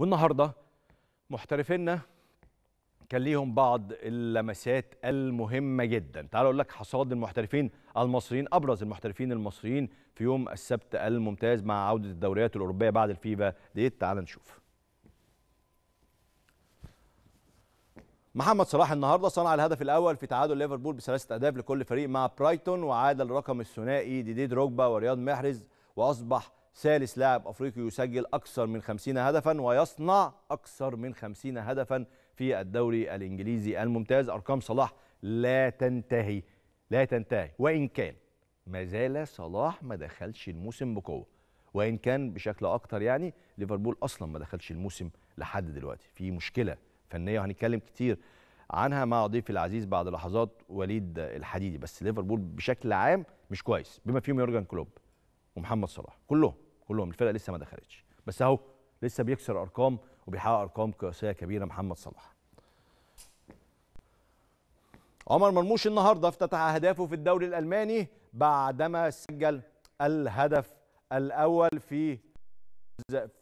والنهارده محترفينا كان ليهم بعض اللمسات المهمه جدا تعال اقول لك حصاد المحترفين المصريين ابرز المحترفين المصريين في يوم السبت الممتاز مع عوده الدوريات الاوروبيه بعد الفيفا ديت تعال نشوف محمد صلاح النهارده صنع الهدف الاول في تعادل ليفربول بثلاثه اهداف لكل فريق مع برايتون وعادل رقم الثنائي ديديد ركبة ورياض محرز واصبح ثالث لاعب افريقي يسجل اكثر من 50 هدفا ويصنع اكثر من 50 هدفا في الدوري الانجليزي الممتاز ارقام صلاح لا تنتهي لا تنتهي وان كان ما زال صلاح ما دخلش الموسم بقوه وان كان بشكل اكتر يعني ليفربول اصلا ما دخلش الموسم لحد دلوقتي في مشكله فنيه وهنتكلم كتير عنها مع ضيفي العزيز بعد لحظات وليد الحديدي بس ليفربول بشكل عام مش كويس بما فيهم يورجن كلوب ومحمد صلاح كلهم كلهم الفرقه لسه ما دخلتش بس اهو لسه بيكسر ارقام وبيحقق ارقام قياسيه كبيره محمد صلاح عمر مرموش النهارده افتتح اهدافه في الدوري الالماني بعدما سجل الهدف الاول في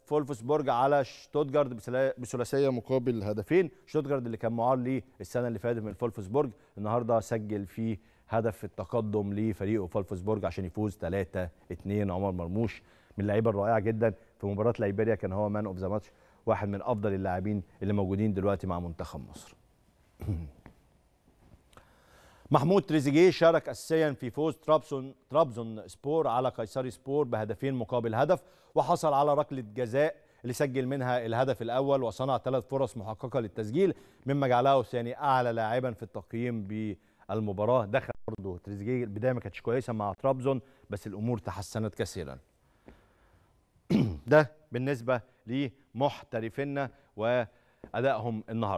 فولفسبورج على شتوتجارد بثلاثيه مقابل هدفين شتوتجارد اللي كان معار ليه السنه اللي فاتت من فولفسبورج النهارده سجل فيه هدف التقدم لفريقه فالفسبورج عشان يفوز 3 2 عمر مرموش من اللعيبه الرائعه جدا في مباراه ليبيريا كان هو مان اوف ذا ماتش واحد من افضل اللاعبين اللي موجودين دلوقتي مع منتخب مصر محمود تريزيجيه شارك اساسيا في فوز ترابزون ترابزون سبور على قيصري سبور بهدفين مقابل هدف وحصل على ركله جزاء اللي سجل منها الهدف الاول وصنع ثلاث فرص محققه للتسجيل مما جعله ثاني اعلى لاعبا في التقييم ب المباراه دخل برضه تريزيجيه البدايه ما كانتش كويسه مع طرابزون بس الامور تحسنت كثيرا ده بالنسبه لمحترفينا وادائهم النهارده